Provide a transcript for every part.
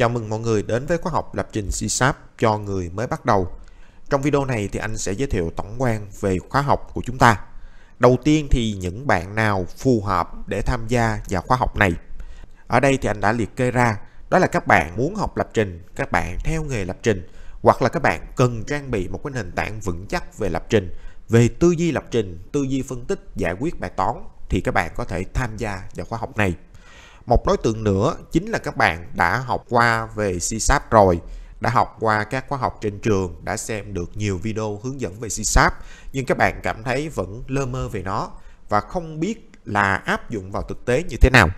Chào mừng mọi người đến với khóa học lập trình C Sharp cho người mới bắt đầu. Trong video này thì anh sẽ giới thiệu tổng quan về khóa học của chúng ta. Đầu tiên thì những bạn nào phù hợp để tham gia vào khóa học này. Ở đây thì anh đã liệt kê ra, đó là các bạn muốn học lập trình, các bạn theo nghề lập trình, hoặc là các bạn cần trang bị một cái nền tảng vững chắc về lập trình, về tư duy lập trình, tư duy phân tích, giải quyết bài toán thì các bạn có thể tham gia vào khóa học này. Một đối tượng nữa chính là các bạn đã học qua về C-Sharp rồi, đã học qua các khóa học trên trường, đã xem được nhiều video hướng dẫn về C-Sharp, nhưng các bạn cảm thấy vẫn lơ mơ về nó và không biết là áp dụng vào thực tế như thế nào.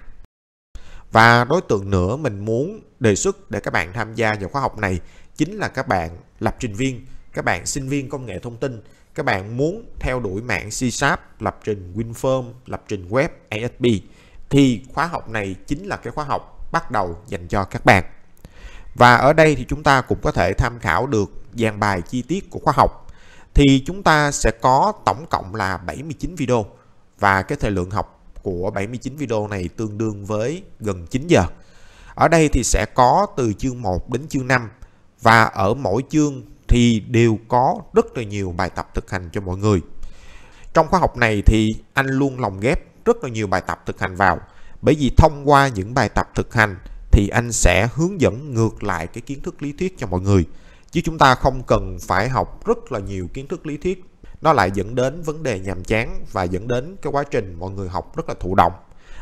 Và đối tượng nữa mình muốn đề xuất để các bạn tham gia vào khóa học này chính là các bạn lập trình viên, các bạn sinh viên công nghệ thông tin, các bạn muốn theo đuổi mạng C-Sharp, lập trình WinFirm, lập trình web, ASP thì khóa học này chính là cái khóa học bắt đầu dành cho các bạn. Và ở đây thì chúng ta cũng có thể tham khảo được dàn bài chi tiết của khóa học. Thì chúng ta sẽ có tổng cộng là 79 video và cái thời lượng học của 79 video này tương đương với gần 9 giờ. Ở đây thì sẽ có từ chương 1 đến chương 5 và ở mỗi chương thì đều có rất là nhiều bài tập thực hành cho mọi người. Trong khóa học này thì anh luôn lồng ghép rất là nhiều bài tập thực hành vào bởi vì thông qua những bài tập thực hành thì anh sẽ hướng dẫn ngược lại cái kiến thức lý thuyết cho mọi người chứ chúng ta không cần phải học rất là nhiều kiến thức lý thuyết nó lại dẫn đến vấn đề nhàm chán và dẫn đến cái quá trình mọi người học rất là thụ động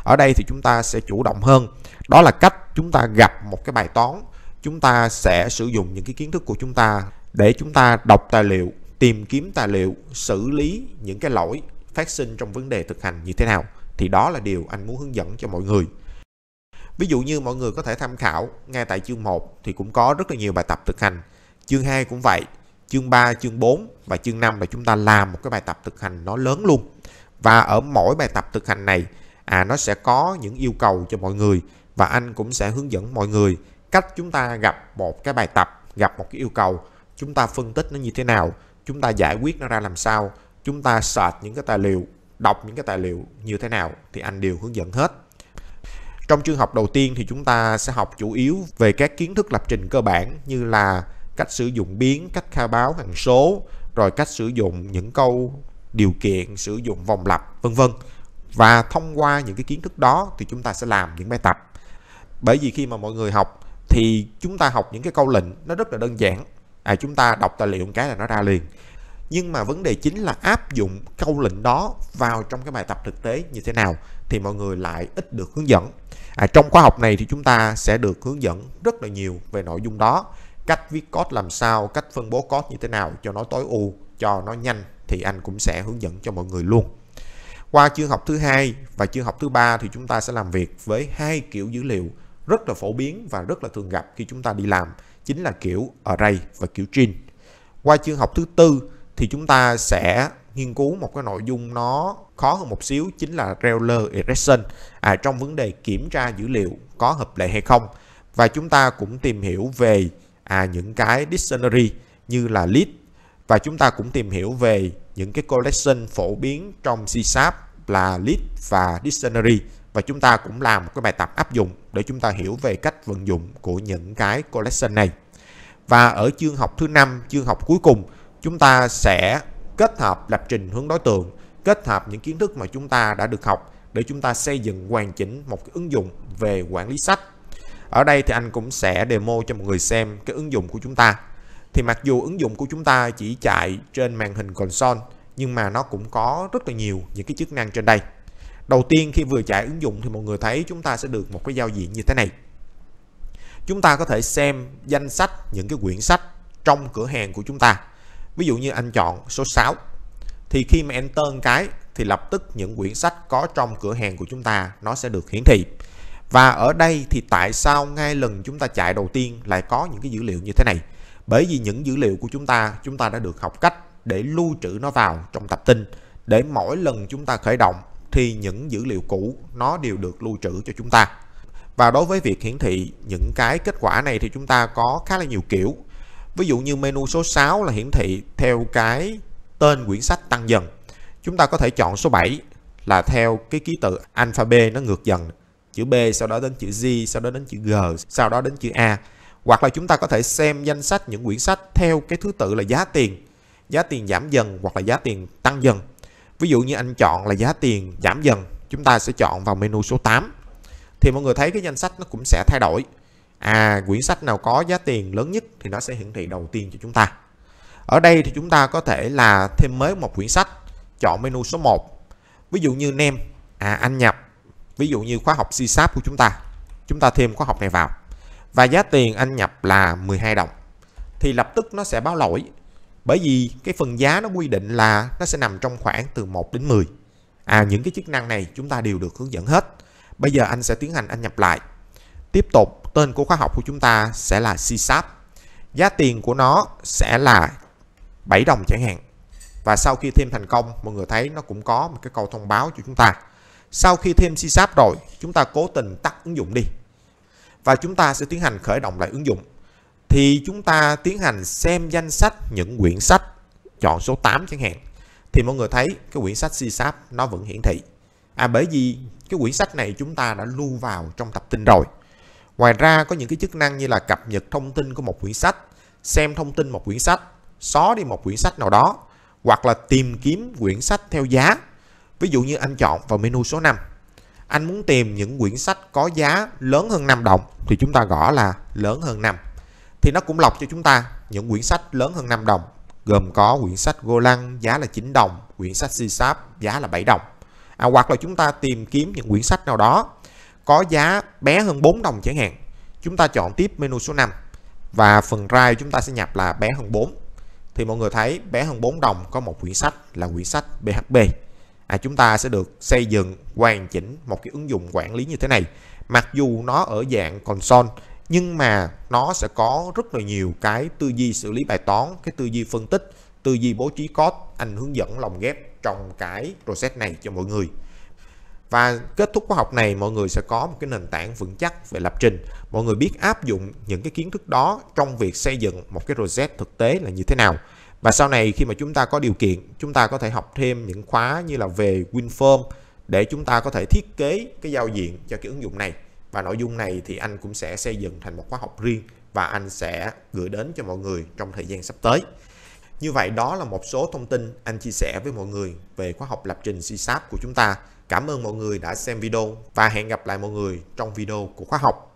ở đây thì chúng ta sẽ chủ động hơn đó là cách chúng ta gặp một cái bài toán chúng ta sẽ sử dụng những cái kiến thức của chúng ta để chúng ta đọc tài liệu tìm kiếm tài liệu xử lý những cái lỗi phát sinh trong vấn đề thực hành như thế nào thì đó là điều anh muốn hướng dẫn cho mọi người. Ví dụ như mọi người có thể tham khảo ngay tại chương 1 thì cũng có rất là nhiều bài tập thực hành. Chương 2 cũng vậy, chương 3, chương 4 và chương 5 là chúng ta làm một cái bài tập thực hành nó lớn luôn. Và ở mỗi bài tập thực hành này à nó sẽ có những yêu cầu cho mọi người và anh cũng sẽ hướng dẫn mọi người cách chúng ta gặp một cái bài tập, gặp một cái yêu cầu, chúng ta phân tích nó như thế nào, chúng ta giải quyết nó ra làm sao chúng ta search những cái tài liệu, đọc những cái tài liệu như thế nào thì anh đều hướng dẫn hết. Trong chương học đầu tiên thì chúng ta sẽ học chủ yếu về các kiến thức lập trình cơ bản như là cách sử dụng biến, cách khai báo hằng số, rồi cách sử dụng những câu điều kiện, sử dụng vòng lặp, vân vân. Và thông qua những cái kiến thức đó thì chúng ta sẽ làm những bài tập. Bởi vì khi mà mọi người học thì chúng ta học những cái câu lệnh nó rất là đơn giản. À chúng ta đọc tài liệu một cái là nó ra liền nhưng mà vấn đề chính là áp dụng câu lệnh đó vào trong cái bài tập thực tế như thế nào thì mọi người lại ít được hướng dẫn à, trong khóa học này thì chúng ta sẽ được hướng dẫn rất là nhiều về nội dung đó cách viết code làm sao cách phân bố code như thế nào cho nó tối ưu cho nó nhanh thì anh cũng sẽ hướng dẫn cho mọi người luôn qua chương học thứ hai và chương học thứ ba thì chúng ta sẽ làm việc với hai kiểu dữ liệu rất là phổ biến và rất là thường gặp khi chúng ta đi làm chính là kiểu array và kiểu string qua chương học thứ tư thì chúng ta sẽ nghiên cứu một cái nội dung nó khó hơn một xíu chính là Reuler regression à, trong vấn đề kiểm tra dữ liệu có hợp lệ hay không và chúng ta cũng tìm hiểu về à, những cái dictionary như là list và chúng ta cũng tìm hiểu về những cái collection phổ biến trong C Sharp là list và dictionary và chúng ta cũng làm một cái bài tập áp dụng để chúng ta hiểu về cách vận dụng của những cái collection này. Và ở chương học thứ năm, chương học cuối cùng chúng ta sẽ kết hợp lập trình hướng đối tượng, kết hợp những kiến thức mà chúng ta đã được học để chúng ta xây dựng hoàn chỉnh một cái ứng dụng về quản lý sách. Ở đây thì anh cũng sẽ demo cho mọi người xem cái ứng dụng của chúng ta. Thì mặc dù ứng dụng của chúng ta chỉ chạy trên màn hình console nhưng mà nó cũng có rất là nhiều những cái chức năng trên đây. Đầu tiên khi vừa chạy ứng dụng thì mọi người thấy chúng ta sẽ được một cái giao diện như thế này. Chúng ta có thể xem danh sách những cái quyển sách trong cửa hàng của chúng ta Ví dụ như anh chọn số 6 thì khi mà enter một cái thì lập tức những quyển sách có trong cửa hàng của chúng ta nó sẽ được hiển thị. Và ở đây thì tại sao ngay lần chúng ta chạy đầu tiên lại có những cái dữ liệu như thế này? Bởi vì những dữ liệu của chúng ta chúng ta đã được học cách để lưu trữ nó vào trong tập tin để mỗi lần chúng ta khởi động thì những dữ liệu cũ nó đều được lưu trữ cho chúng ta. Và đối với việc hiển thị những cái kết quả này thì chúng ta có khá là nhiều kiểu. Ví dụ như menu số 6 là hiển thị theo cái tên quyển sách tăng dần. Chúng ta có thể chọn số 7 là theo cái ký tự alpha b nó ngược dần. Chữ B sau đó đến chữ z sau đó đến chữ G, sau đó đến chữ A. Hoặc là chúng ta có thể xem danh sách những quyển sách theo cái thứ tự là giá tiền. Giá tiền giảm dần hoặc là giá tiền tăng dần. Ví dụ như anh chọn là giá tiền giảm dần, chúng ta sẽ chọn vào menu số 8. Thì mọi người thấy cái danh sách nó cũng sẽ thay đổi à quyển sách nào có giá tiền lớn nhất thì nó sẽ hiển thị đầu tiên cho chúng ta ở đây thì chúng ta có thể là thêm mới một quyển sách chọn menu số 1 ví dụ như nem à anh nhập ví dụ như khóa học c sharp của chúng ta chúng ta thêm khóa học này vào và giá tiền anh nhập là 12 đồng thì lập tức nó sẽ báo lỗi bởi vì cái phần giá nó quy định là nó sẽ nằm trong khoảng từ 1 đến 10 à những cái chức năng này chúng ta đều được hướng dẫn hết bây giờ anh sẽ tiến hành anh nhập lại tiếp tục tên của khóa học của chúng ta sẽ là C-Sharp. Giá tiền của nó sẽ là 7 đồng chẳng hạn. Và sau khi thêm thành công, mọi người thấy nó cũng có một cái câu thông báo cho chúng ta. Sau khi thêm C-Sharp rồi, chúng ta cố tình tắt ứng dụng đi. Và chúng ta sẽ tiến hành khởi động lại ứng dụng. Thì chúng ta tiến hành xem danh sách những quyển sách, chọn số 8 chẳng hạn. Thì mọi người thấy cái quyển sách C-Sharp nó vẫn hiển thị. À bởi vì cái quyển sách này chúng ta đã lưu vào trong tập tin rồi. Ngoài ra có những cái chức năng như là cập nhật thông tin của một quyển sách, xem thông tin một quyển sách, xóa đi một quyển sách nào đó hoặc là tìm kiếm quyển sách theo giá. Ví dụ như anh chọn vào menu số 5. Anh muốn tìm những quyển sách có giá lớn hơn 5 đồng thì chúng ta gõ là lớn hơn 5. Thì nó cũng lọc cho chúng ta những quyển sách lớn hơn 5 đồng gồm có quyển sách Golan giá là 9 đồng, quyển sách C-Sharp giá là 7 đồng. À, hoặc là chúng ta tìm kiếm những quyển sách nào đó có giá bé hơn 4 đồng chẳng hạn chúng ta chọn tiếp menu số 5 và phần drive chúng ta sẽ nhập là bé hơn 4 thì mọi người thấy bé hơn 4 đồng có một quyển sách là quyển sách BHP à, chúng ta sẽ được xây dựng hoàn chỉnh một cái ứng dụng quản lý như thế này mặc dù nó ở dạng console nhưng mà nó sẽ có rất là nhiều cái tư duy xử lý bài toán cái tư duy phân tích tư duy bố trí code anh hướng dẫn lồng ghép trong cái process này cho mọi người và kết thúc khóa học này mọi người sẽ có một cái nền tảng vững chắc về lập trình. Mọi người biết áp dụng những cái kiến thức đó trong việc xây dựng một cái project thực tế là như thế nào. Và sau này khi mà chúng ta có điều kiện, chúng ta có thể học thêm những khóa như là về WinForm để chúng ta có thể thiết kế cái giao diện cho cái ứng dụng này. Và nội dung này thì anh cũng sẽ xây dựng thành một khóa học riêng và anh sẽ gửi đến cho mọi người trong thời gian sắp tới. Như vậy đó là một số thông tin anh chia sẻ với mọi người về khóa học lập trình c của chúng ta. Cảm ơn mọi người đã xem video và hẹn gặp lại mọi người trong video của khóa học.